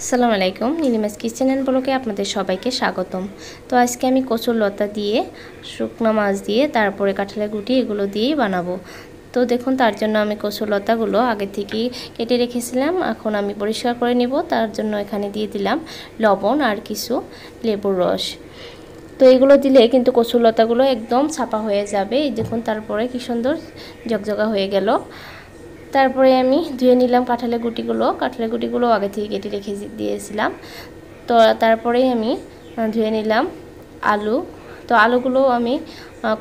আসসালামু আলাইকুম নীলিমাস kitchen and ব্লকে আপনাদের সবাইকে স্বাগতম তো আজকে আমি কচুর লতা দিয়ে শুকনো মাছ দিয়ে তারপরে কাঁঠালের গুটি এগুলো দিয়েই বানাবো তো দেখুন তার জন্য আমি কচুর লতাগুলো আগে থেকেই কেটে রেখেছিলাম এখন আমি পরিষ্কার করে নেব তার জন্য এখানে দিয়ে দিলাম লবণ আর কিছু লেবুর রস তো এগুলো দিলে কিন্তু কচুর লতাগুলো একদম ছাপা হয়ে যাবে দেখুন তারপরে কি সুন্দর জগজগা হয়ে গেল তারপরে আমি ধুয়ে নিলাম কাঁঠালের গুটিগুলো কাঁঠালের গুটিগুলো আগে থেকে কেটে রেখে দিয়েছিলাম তো তারপরে আমি ধুয়ে নিলাম আলু তো আলুগুলো আমি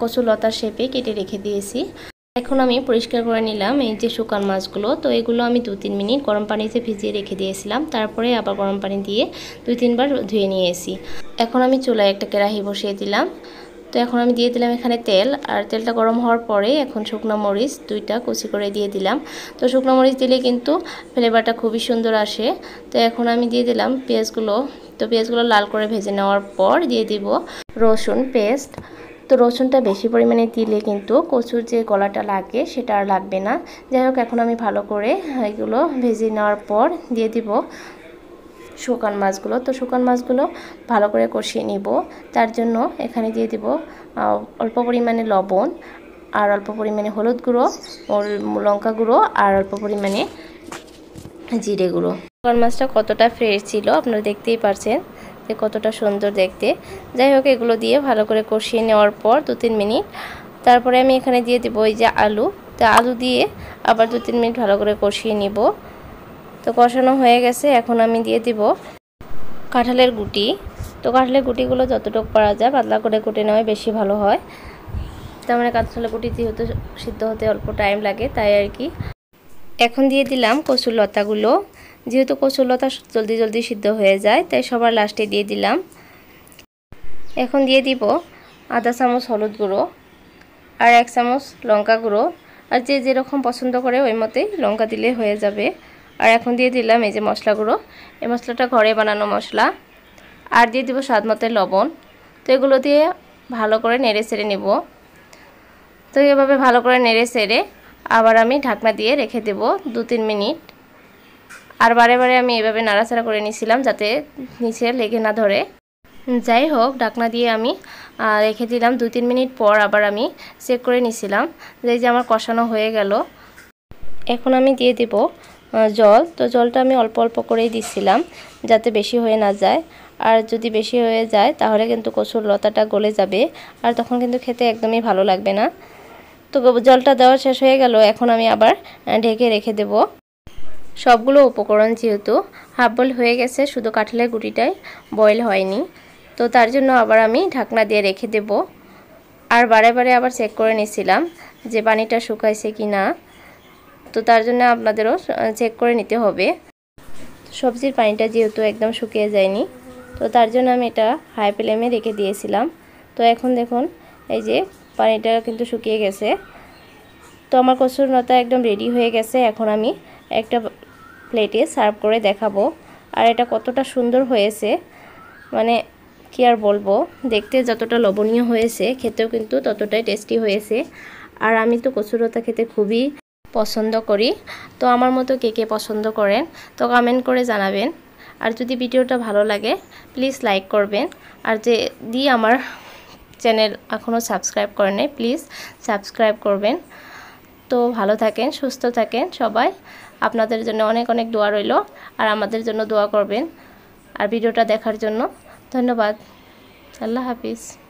কচু লতার শেপে কেটে রেখে দিয়েছি এখন আমি পরিষ্কার করে নিলাম এই যে শুকান মাছগুলো তো এগুলো আমি দু তিন মিনিট গরম পানিতে ভিজিয়ে রেখে দিয়েছিলাম তারপরে আবার গরম পানি দিয়ে দুই তিনবার ধুয়ে নিয়েছি এখন আমি চুলায় একটা কেরাহি বসিয়ে দিলাম তো এখন আমি দিয়ে দিলাম এখানে তেল আর তেলটা গরম হওয়ার পরে এখন শুকনো মরিচ দুইটা কুচি করে দিয়ে দিলাম তো শুকনো মরিচ দিলে কিন্তু ফ্লেভারটা খুবই সুন্দর আসে তো এখন আমি দিয়ে দিলাম পেঁয়াজগুলো তো পেঁয়াজগুলো লাল করে ভেজে নেওয়ার পর দিয়ে দিব রসুন পেস্ট তো রসুনটা বেশি পরিমাণে দিলে কিন্তু কচুর যে গলাটা লাগে সেটা আর লাগবে না যাই হোক এখন আমি ভালো করে এগুলো ভেজে নেওয়ার পর দিয়ে দিব শুকান মাছগুলো তো শুকান মাছগুলো ভালো করে কষিয়ে নিব তার জন্য এখানে দিয়ে দিব অল্প পরিমাণে লবণ আর অল্প পরিমাণে হলুদ গুঁড়ো লঙ্কা গুঁড়ো আর অল্প পরিমাণে জিরে গুঁড়ো শুকান মাছটা কতটা ফ্রেশ ছিল আপনারা দেখতেই পারছেন যে কতটা সুন্দর দেখতে যাই হোক এগুলো দিয়ে ভালো করে কষিয়ে নেওয়ার পর দু তিন মিনিট তারপরে আমি এখানে দিয়ে দেবো এই যে আলু তা আলু দিয়ে আবার দু তিন মিনিট ভালো করে কষিয়ে নিব তো কষানো হয়ে গেছে এখন আমি দিয়ে দিব কাঁঠালের গুটি তো কাঁঠালের গুটিগুলো যতটুকু পারা যায় পাতলা করে কুটে নেওয়াই বেশি ভালো হয় তার মানে কাঁঠালের গুটি যেহেতু সিদ্ধ হতে অল্প টাইম লাগে তাই আর কি এখন দিয়ে দিলাম কচুর লতাগুলো যেহেতু কচুর লতা জলদি জলদি সিদ্ধ হয়ে যায় তাই সবার লাস্টে দিয়ে দিলাম এখন দিয়ে দিব আধা চামচ হলুদ গুঁড়ো আর এক চামচ লঙ্কা গুঁড়ো আর যে যেরকম পছন্দ করে ওই মতেই লঙ্কা দিলে হয়ে যাবে আর এখন দিয়ে দিলাম এই যে মশলাগুলো এই মশলাটা ঘরে বানানো মশলা আর দিয়ে দিব স্বাদ মতো লবণ তো এগুলো দিয়ে ভালো করে নেড়ে সেড়ে নেব তো এভাবে ভালো করে নেড়ে সেড়ে আবার আমি ঢাকনা দিয়ে রেখে দেব দু তিন মিনিট আর বারে বারে আমি এভাবে নাড়াচাড়া করে নিছিলাম যাতে নিচে লেগে না ধরে যাই হোক ঢাকনা দিয়ে আমি রেখে দিলাম দু তিন মিনিট পর আবার আমি চেক করে নিছিলাম যে যে আমার কষানো হয়ে গেল এখন আমি দিয়ে দেব জল তো জলটা আমি অল্প অল্প করেই দিছিলাম যাতে বেশি হয়ে না যায় আর যদি বেশি হয়ে যায় তাহলে কিন্তু কচুর লতাটা গলে যাবে আর তখন কিন্তু খেতে একদমই ভালো লাগবে না তো জলটা দেওয়া শেষ হয়ে গেল এখন আমি আবার ঢেকে রেখে দেব সবগুলো উপকরণ যেহেতু হাফ বল হয়ে গেছে শুধু কাঁঠালের গুটিটাই বয়েল হয়নি তো তার জন্য আবার আমি ঢাকনা দিয়ে রেখে দেব আর বারে বারে আবার চেক করে নিছিলাম যে পানিটা শুকাইছে কি না তো তার জন্য আপনাদেরও চেক করে নিতে হবে সবজির পানিটা যেহেতু একদম শুকিয়ে যায়নি তো তার জন্য আমি এটা হাই ফ্লেমে রেখে দিয়েছিলাম তো এখন দেখুন এই যে পানিটা কিন্তু শুকিয়ে গেছে তো আমার কচুর নতা একদম রেডি হয়ে গেছে এখন আমি একটা প্লেটে সার্ভ করে দেখাবো আর এটা কতটা সুন্দর হয়েছে মানে কি আর বলবো দেখতে যতটা লবণীয় হয়েছে খেতেও কিন্তু ততটাই টেস্টি হয়েছে আর আমি তো কচুরতা খেতে খুবই পছন্দ করি তো আমার মতো কে কে পছন্দ করেন তো কমেন্ট করে জানাবেন আর যদি ভিডিওটা ভালো লাগে প্লিজ লাইক করবেন আর যে দি আমার চ্যানেল এখনও সাবস্ক্রাইব করে নেই প্লিজ সাবস্ক্রাইব করবেন তো ভালো থাকেন সুস্থ থাকেন সবাই আপনাদের জন্য অনেক অনেক দোয়া রইল আর আমাদের জন্য দোয়া করবেন আর ভিডিওটা দেখার জন্য ধন্যবাদ আল্লাহ হাফিজ